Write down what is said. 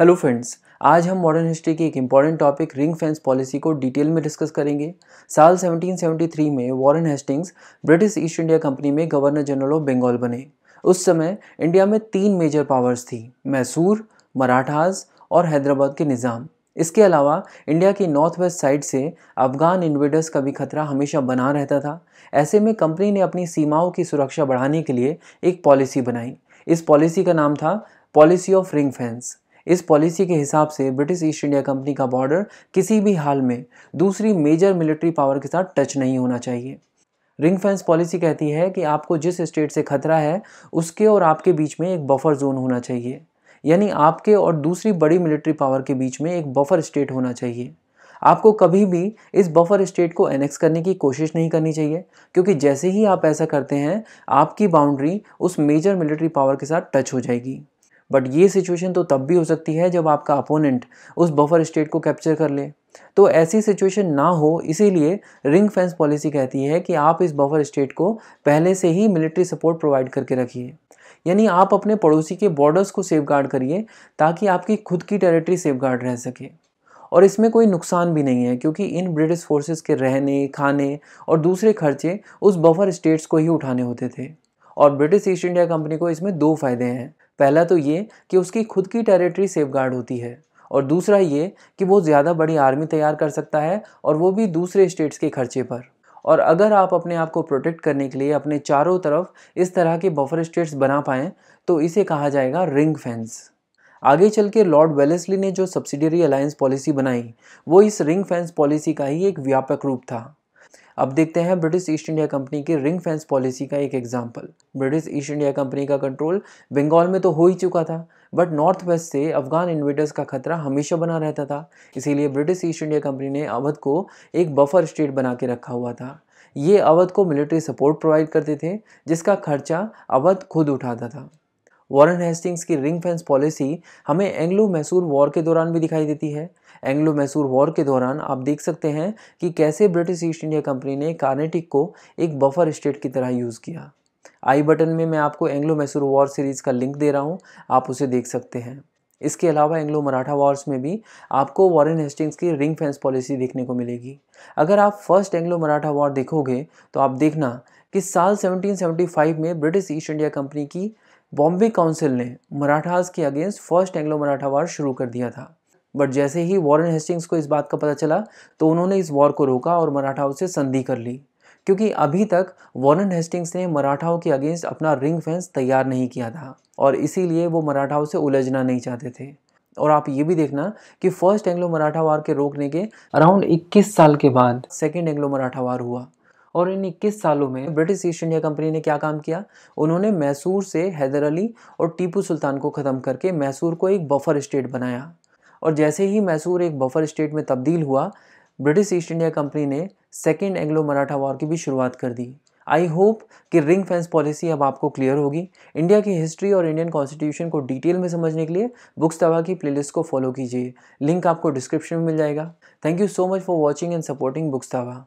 hello friends आज हम modern history के एक important topic ring fence policy को डिटेल में डिस्कस करेंगे साल 1773 में Warren Hastings British East India company में गवर्नर जनरल ऑफ बंगाल बने उस समय इंडिया में तीन मेजर पावर्स थी मैसूर मराठास और हैदराबाद के निज़ाम इसके अलावा इंडिया की नॉर्थ वेस्ट साइड से अफगान इन्वेडर्स का भी खतरा हमेशा बना रहता था ऐसे में कंपनी ने अपनी सीमाओं की सुरक्षा बढ़ाने के लिए एक पॉलिसी बनाई इस पॉलिसी का नाम था पॉलिसी ऑफ रिंग फेंस इस पॉलिसी के हिसाब से ब्रिटिश ईस्ट इंडिया कंपनी का बॉर्डर किसी भी हाल में दूसरी मेजर मिलिट्री पावर के साथ टच नहीं होना चाहिए रिंग फेंस पॉलिसी कहती है कि आपको जिस स्टेट से खतरा है उसके और आपके बीच में एक बफर जोन होना चाहिए यानी आपके और दूसरी बड़ी मिलिट्री पावर के बीच में एक बफर स्टेट होना चाहिए आपको कभी भी इस बफर स्टेट को एनेक्स करने की कोशिश नहीं करनी चाहिए क्योंकि जैसे ही आप ऐसा करते हैं आपकी बाउंड्री उस मेजर मिलिट्री पावर के साथ टच हो जाएगी बट ये सिचुएशन तो तब भी हो सकती है जब आपका अपोनेंट उस बफर स्टेट को कैप्चर कर ले तो ऐसी सिचुएशन ना हो इसीलिए रिंग फेंस पॉलिसी कहती है कि आप इस बफर स्टेट को पहले से ही मिलिट्री सपोर्ट प्रोवाइड करके रखिए यानी आप अपने पड़ोसी के बॉर्डर्स को सेफ गार्ड करिए ताकि आपकी खुद की टेरिटरी सेफ गार्ड रह सके और इसमें कोई नुकसान भी नहीं है क्योंकि इन ब्रिटिश फोर्सेस के रहने खाने और दूसरे खर्चे उस बफर स्टेट्स को ही उठाने होते थे और ब्रिटिश ईस्ट इंडिया कंपनी को इसमें दो फायदे हैं पहला तो ये कि उसकी खुद की टेरिटरी सेफ होती है और दूसरा ये कि वो ज़्यादा बड़ी आर्मी तैयार कर सकता है और वो भी दूसरे स्टेट्स के खर्चे पर और अगर आप अपने आप को प्रोटेक्ट करने के लिए अपने चारों तरफ इस तरह के बफर स्टेट्स बना पाएँ तो इसे कहा जाएगा रिंग फेंस आगे चल के लॉर्ड वेलेसली ने जो सब्सिडरी अलायंस पॉलिसी बनाई वो इस रिंग फेंस पॉलिसी का ही एक व्यापक रूप था अब देखते हैं ब्रिटिश ईस्ट इंडिया कंपनी की रिंग फेंस पॉलिसी का एक example British East India company का कंट्रोल बंगाल में तो हो ही चुका था बट नॉर्थ वेस्ट से अफगान इन्वेडर्स का खतरा हमेशा बना रहता था इसीलिए ब्रिटिश ईस्ट इंडिया कंपनी ने अवध को एक बफर स्टेट बना के रखा हुआ था ये अवध को मिलिट्री सपोर्ट प्रोवाइड करते थे जिसका खर्चा अवध खुद उठाता था वॉरेन हेस्टिंग्स की रिंग फेंस पॉलिसी हमें एंग्लो मैसूर वॉर के दौरान भी दिखाई देती है एंग्लो मैसूर वॉर के दौरान आप देख सकते हैं कि कैसे ब्रिटिश ईस्ट इंडिया कंपनी ने कार्नेटिक को एक बफर स्टेट की तरह यूज़ किया आई बटन में मैं आपको एंग्लो मैसूर वॉर सीरीज़ का लिंक दे रहा हूँ आप उसे देख सकते हैं इसके अलावा एंग्लो मराठा वॉर्स में भी आपको वॉरेन हेस्टिंग्स की रिंग फेंस पॉलिसी देखने को मिलेगी अगर आप फर्स्ट एंग्लो मराठा वॉर देखोगे तो आप देखना कि साल 1775 में ब्रिटिश ईस्ट इंडिया कंपनी की बॉम्बे काउंसिल ने मराठास के against first Anglo Maratha war शुरू कर दिया था बट जैसे ही वॉरन हेस्टिंग्स को इस बात का पता चला तो उन्होंने इस वॉर को रोका और मराठाओं से संधि कर ली क्योंकि अभी तक वॉरन हेस्टिंग्स ने मराठाओं के अगेंस्ट अपना रिंग फेंस तैयार नहीं किया था और इसीलिए वो मराठाओं से उलझना नहीं चाहते थे और आप ये भी देखना कि फर्स्ट एंग्लो मराठा वार के रोकने के अराउंड 21 साल के बाद सेकेंड एंग्लो मराठा वार हुआ और इन इक्कीस सालों में ब्रिटिश ईस्ट इंडिया कंपनी ने क्या काम किया उन्होंने मैसूर से हैदर अली और टीपू सुल्तान को ख़त्म करके मैसूर को एक बफर स्टेट बनाया और जैसे ही मैसूर एक बफर स्टेट में तब्दील हुआ ब्रिटिश ईस्ट इंडिया कंपनी ने सेकेंड एंग्लो मराठा वॉर की भी शुरुआत कर दी आई होप कि रिंग फेंस पॉलिसी अब आपको क्लियर होगी इंडिया की हिस्ट्री और इंडियन कॉन्स्टिट्यूशन को डिटेल में समझने के लिए बुक्स तवा की प्लेलिस्ट को फॉलो कीजिए लिंक आपको डिस्क्रिप्शन में मिल जाएगा thank you so much for watching and supporting books Tawa